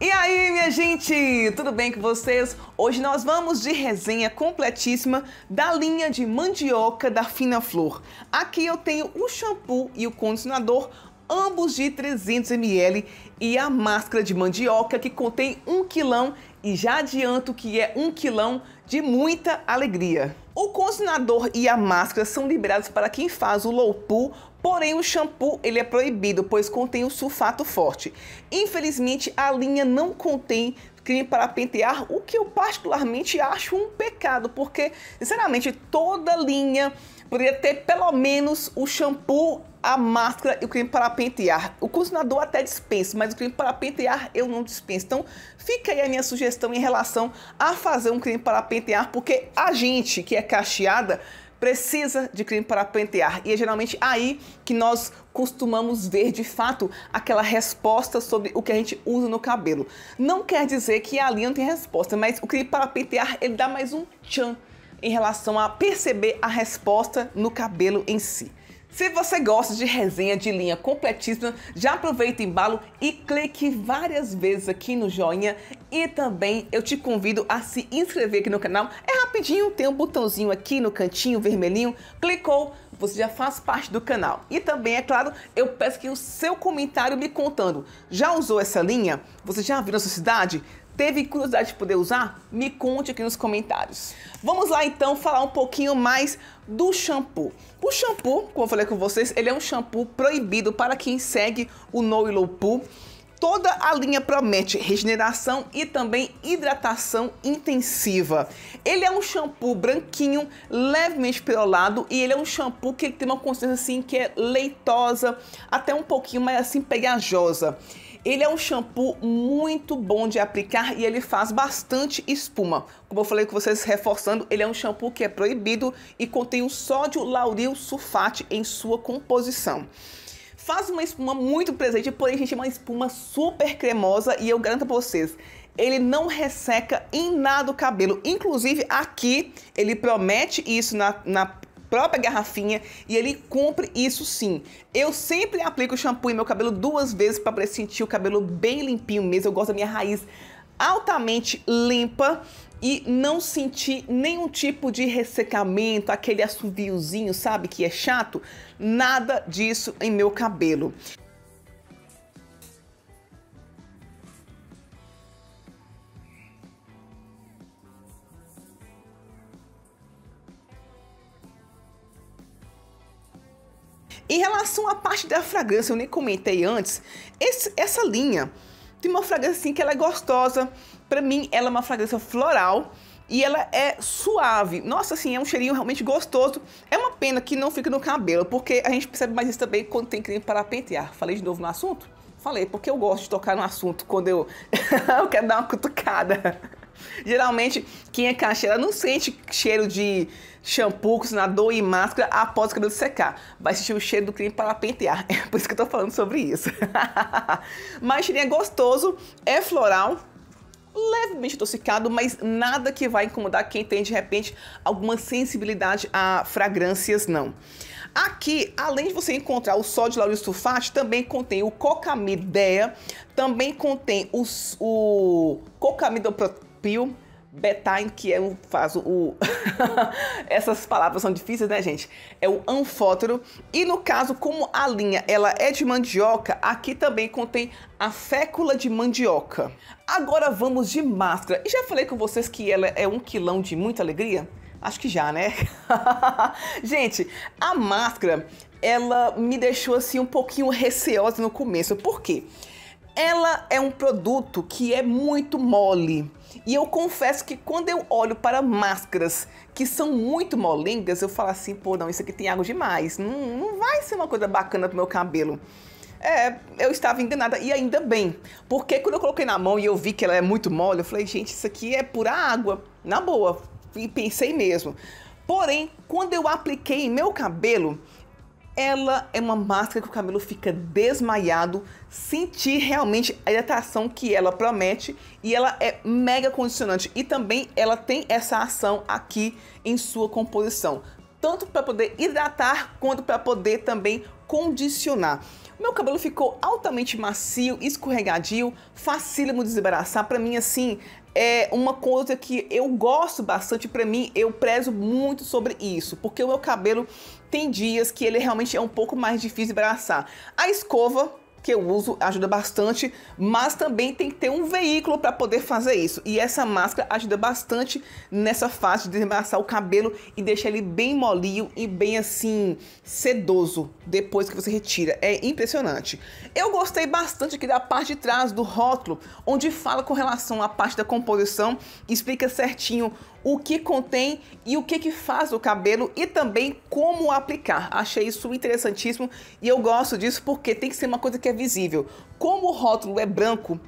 E aí, minha gente, tudo bem com vocês? Hoje nós vamos de resenha completíssima da linha de mandioca da Fina Flor. Aqui eu tenho o shampoo e o condicionador, ambos de 300 ml, e a máscara de mandioca que contém um quilão e já adianto que é um quilão de muita alegria. O condicionador e a máscara são liberados para quem faz o low pool, porém o shampoo ele é proibido, pois contém o sulfato forte. Infelizmente, a linha não contém creme para pentear, o que eu particularmente acho um pecado, porque, sinceramente, toda linha Poderia ter pelo menos o shampoo, a máscara e o creme para pentear. O condicionador até dispenso, mas o creme para pentear eu não dispenso. Então fica aí a minha sugestão em relação a fazer um creme para pentear, porque a gente que é cacheada precisa de creme para pentear. E é geralmente aí que nós costumamos ver de fato aquela resposta sobre o que a gente usa no cabelo. Não quer dizer que ali não tem resposta, mas o creme para pentear ele dá mais um tchan em relação a perceber a resposta no cabelo em si. Se você gosta de resenha de linha completíssima, já aproveita o embalo e clique várias vezes aqui no joinha. E também eu te convido a se inscrever aqui no canal. É rapidinho, tem um botãozinho aqui no cantinho vermelhinho. Clicou, você já faz parte do canal. E também, é claro, eu peço que o seu comentário me contando. Já usou essa linha? Você já viu na sua cidade? Teve curiosidade de poder usar? Me conte aqui nos comentários. Vamos lá então falar um pouquinho mais do shampoo. O shampoo, como eu falei com vocês, ele é um shampoo proibido para quem segue o No e Low Toda a linha promete regeneração e também hidratação intensiva. Ele é um shampoo branquinho, levemente perolado e ele é um shampoo que tem uma consistência assim que é leitosa, até um pouquinho mais assim pegajosa. Ele é um shampoo muito bom de aplicar e ele faz bastante espuma. Como eu falei com vocês, reforçando, ele é um shampoo que é proibido e contém o sódio lauril sulfate em sua composição faz uma espuma muito presente, porém, gente, é uma espuma super cremosa e eu garanto pra vocês, ele não resseca em nada o cabelo. Inclusive, aqui, ele promete isso na, na própria garrafinha e ele cumpre isso sim. Eu sempre aplico shampoo em meu cabelo duas vezes para poder sentir o cabelo bem limpinho mesmo. Eu gosto da minha raiz altamente limpa e não sentir nenhum tipo de ressecamento, aquele assoviozinho, sabe, que é chato. Nada disso em meu cabelo. Em relação à parte da fragrância, eu nem comentei antes, esse, essa linha tem uma fragrância assim que ela é gostosa. Para mim, ela é uma fragrância floral e ela é suave. Nossa, assim, é um cheirinho realmente gostoso. É uma pena que não fica no cabelo, porque a gente percebe mais isso também quando tem creme para pentear. Falei de novo no assunto? Falei, porque eu gosto de tocar no assunto quando eu, eu quero dar uma cutucada. Geralmente, quem é cacheira não sente cheiro de shampoo, cozinador e máscara após o cabelo secar. Vai sentir o cheiro do creme para pentear. É por isso que eu tô falando sobre isso. mas cheirinho é gostoso, é floral, levemente intoxicado, mas nada que vai incomodar quem tem de repente alguma sensibilidade a fragrâncias, não. Aqui, além de você encontrar o sódio lauryl também contém o cocamidea, também contém os, o cocamidoprotein, Pio Betain, que é o, faz o. Essas palavras são difíceis, né, gente? É o anfótero. E no caso, como a linha ela é de mandioca, aqui também contém a fécula de mandioca. Agora vamos de máscara. E já falei com vocês que ela é um quilão de muita alegria? Acho que já, né? gente, a máscara ela me deixou assim um pouquinho receosa no começo. Por quê? Ela é um produto que é muito mole e eu confesso que quando eu olho para máscaras que são muito molengas, eu falo assim, pô, não, isso aqui tem água demais. Não, não vai ser uma coisa bacana pro meu cabelo. É, eu estava enganada e ainda bem, porque quando eu coloquei na mão e eu vi que ela é muito mole, eu falei, gente, isso aqui é pura água, na boa, e pensei mesmo. Porém, quando eu apliquei em meu cabelo, ela é uma máscara que o cabelo fica desmaiado, sentir realmente a hidratação que ela promete e ela é mega condicionante. E também ela tem essa ação aqui em sua composição, tanto para poder hidratar quanto para poder também condicionar. Meu cabelo ficou altamente macio, escorregadio, facílimo de desembaraçar. Para mim, assim, é uma coisa que eu gosto bastante. Para mim, eu prezo muito sobre isso, porque o meu cabelo tem dias que ele realmente é um pouco mais difícil de embaraçar. A escova que eu uso ajuda bastante, mas também tem que ter um veículo para poder fazer isso. E essa máscara ajuda bastante nessa fase de desmaçar o cabelo e deixar ele bem molinho e bem assim sedoso depois que você retira. É impressionante. Eu gostei bastante aqui da parte de trás do rótulo, onde fala com relação à parte da composição, explica certinho o que contém e o que, que faz o cabelo e também como aplicar. Achei isso interessantíssimo e eu gosto disso porque tem que ser uma coisa que é visível. Como o rótulo é branco,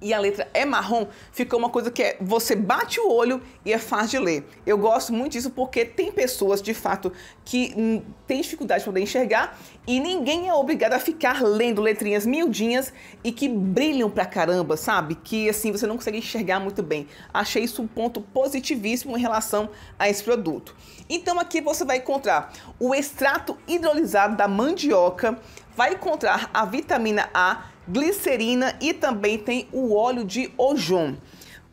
e a letra é marrom, ficou uma coisa que é você bate o olho e é fácil de ler. Eu gosto muito disso porque tem pessoas de fato que hum, têm dificuldade para enxergar e ninguém é obrigado a ficar lendo letrinhas miudinhas e que brilham pra caramba, sabe? Que assim você não consegue enxergar muito bem. Achei isso um ponto positivíssimo em relação a esse produto. Então aqui você vai encontrar o extrato hidrolisado da mandioca, vai encontrar a vitamina A glicerina e também tem o óleo de ojum.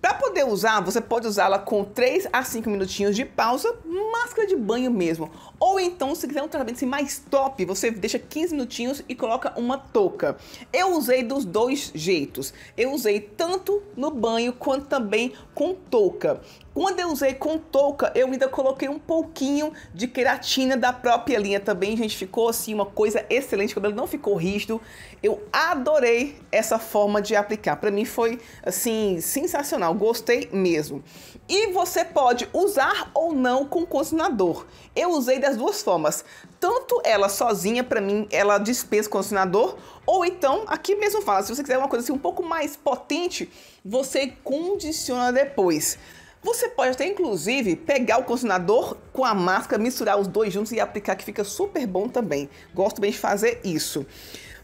Para poder usar, você pode usá-la com 3 a 5 minutinhos de pausa, máscara de banho mesmo. Ou então, se quiser um tratamento assim mais top, você deixa 15 minutinhos e coloca uma touca. Eu usei dos dois jeitos. Eu usei tanto no banho quanto também com touca. Quando eu usei com touca, eu ainda coloquei um pouquinho de queratina da própria linha também, gente. Ficou assim uma coisa excelente, o cabelo não ficou rígido. Eu adorei essa forma de aplicar. Para mim foi assim sensacional, gostei mesmo. E você pode usar ou não com condicionador. Eu usei das duas formas. Tanto ela sozinha, para mim, ela dispensa condicionador, ou então, aqui mesmo fala, se você quiser uma coisa assim um pouco mais potente, você condiciona depois. Você pode até inclusive pegar o condicionador com a máscara, misturar os dois juntos e aplicar que fica super bom também. Gosto bem de fazer isso.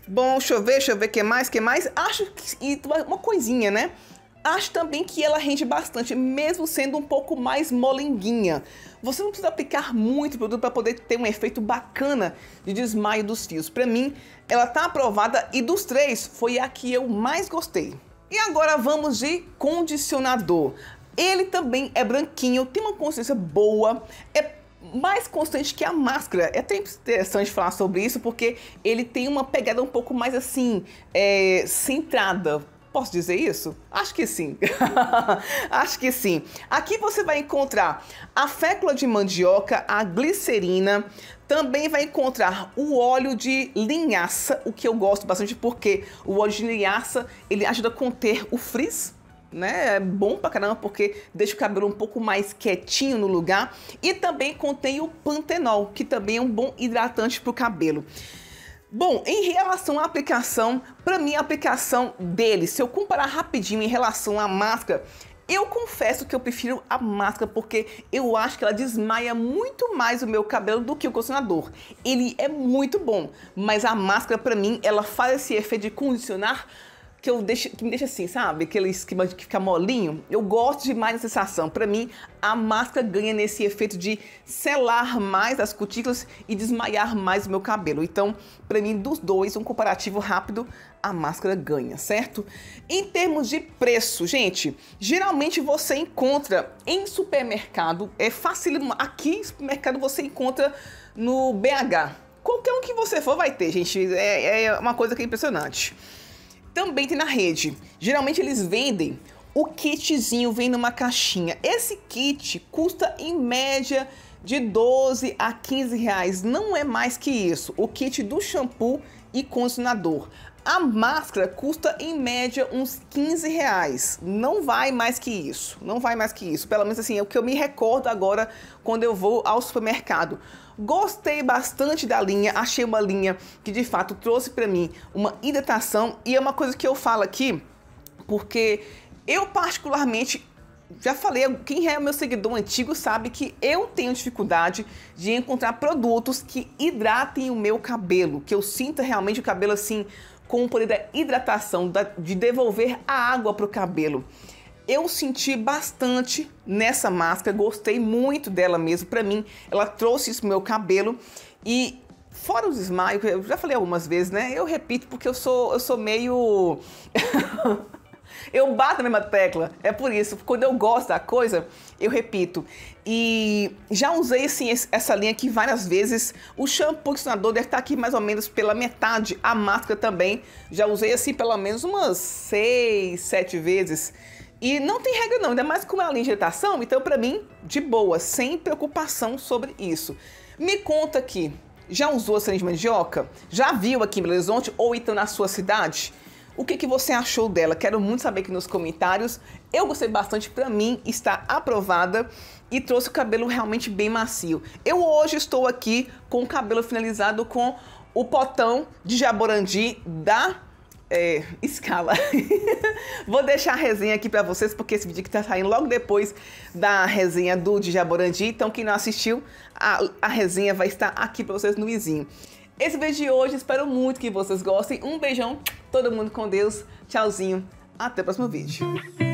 Bom, deixa eu ver, deixa eu ver o que mais, que mais. Acho que e uma coisinha, né? Acho também que ela rende bastante, mesmo sendo um pouco mais molenguinha. Você não precisa aplicar muito produto para poder ter um efeito bacana de desmaio dos fios. Para mim, ela tá aprovada e dos três foi a que eu mais gostei. E agora vamos de condicionador. Ele também é branquinho, tem uma consistência boa, é mais constante que a máscara. É até interessante falar sobre isso porque ele tem uma pegada um pouco mais assim, é, centrada. Posso dizer isso? Acho que sim. Acho que sim. Aqui você vai encontrar a fécula de mandioca, a glicerina, também vai encontrar o óleo de linhaça, o que eu gosto bastante porque o óleo de linhaça ele ajuda a conter o frizz né? É bom pra caramba porque deixa o cabelo um pouco mais quietinho no lugar. E também contém o pantenol, que também é um bom hidratante pro cabelo. Bom, em relação à aplicação, para mim a aplicação dele, se eu comparar rapidinho em relação à máscara, eu confesso que eu prefiro a máscara porque eu acho que ela desmaia muito mais o meu cabelo do que o condicionador. Ele é muito bom, mas a máscara para mim, ela faz esse efeito de condicionar que, eu deixo, que me deixa assim, sabe? Aquele esquema que fica molinho. Eu gosto demais da sensação. Para mim, a máscara ganha nesse efeito de selar mais as cutículas e desmaiar mais o meu cabelo. Então, para mim, dos dois, um comparativo rápido, a máscara ganha, certo? Em termos de preço, gente, geralmente você encontra em supermercado, é fácil, aqui em supermercado você encontra no BH. Qualquer um que você for vai ter, gente. é, é uma coisa que é impressionante também tem na rede. Geralmente eles vendem o kitzinho, vem numa caixinha. Esse kit custa em média de 12 a 15 reais, não é mais que isso. O kit do shampoo e condicionador. A máscara custa em média uns 15 reais. Não vai mais que isso. Não vai mais que isso. Pelo menos assim é o que eu me recordo agora quando eu vou ao supermercado. Gostei bastante da linha, achei uma linha que de fato trouxe para mim uma hidratação e é uma coisa que eu falo aqui porque eu particularmente já falei, quem é meu seguidor antigo sabe que eu tenho dificuldade de encontrar produtos que hidratem o meu cabelo, que eu sinta realmente o cabelo assim com o poder da hidratação, de devolver a água para o cabelo. Eu senti bastante nessa máscara, gostei muito dela mesmo. Para mim, ela trouxe isso pro meu cabelo e fora os esmaios, eu já falei algumas vezes, né? Eu repito porque eu sou eu sou meio Eu bato na mesma tecla. É por isso. Quando eu gosto da coisa, eu repito. E já usei assim, essa linha aqui várias vezes. O shampoo condicionador deve estar aqui mais ou menos pela metade. A máscara também. Já usei assim pelo menos umas seis, sete vezes. E não tem regra não, ainda mais com é a linha de irritação, então para mim, de boa, sem preocupação sobre isso. Me conta aqui, já usou a linha de mandioca? Já viu aqui em Belo Horizonte ou então na sua cidade? o que, que você achou dela. Quero muito saber aqui nos comentários. Eu gostei bastante, para mim está aprovada e trouxe o cabelo realmente bem macio. Eu hoje estou aqui com o cabelo finalizado com o potão de jaborandi da é, escala. Vou deixar a resenha aqui para vocês, porque esse vídeo que tá saindo logo depois da resenha do Djaborandi. Então, quem não assistiu, a, a resenha vai estar aqui para vocês no vizinho. Esse vídeo de hoje, espero muito que vocês gostem. Um beijão Todo mundo com Deus. Tchauzinho. Até o próximo vídeo.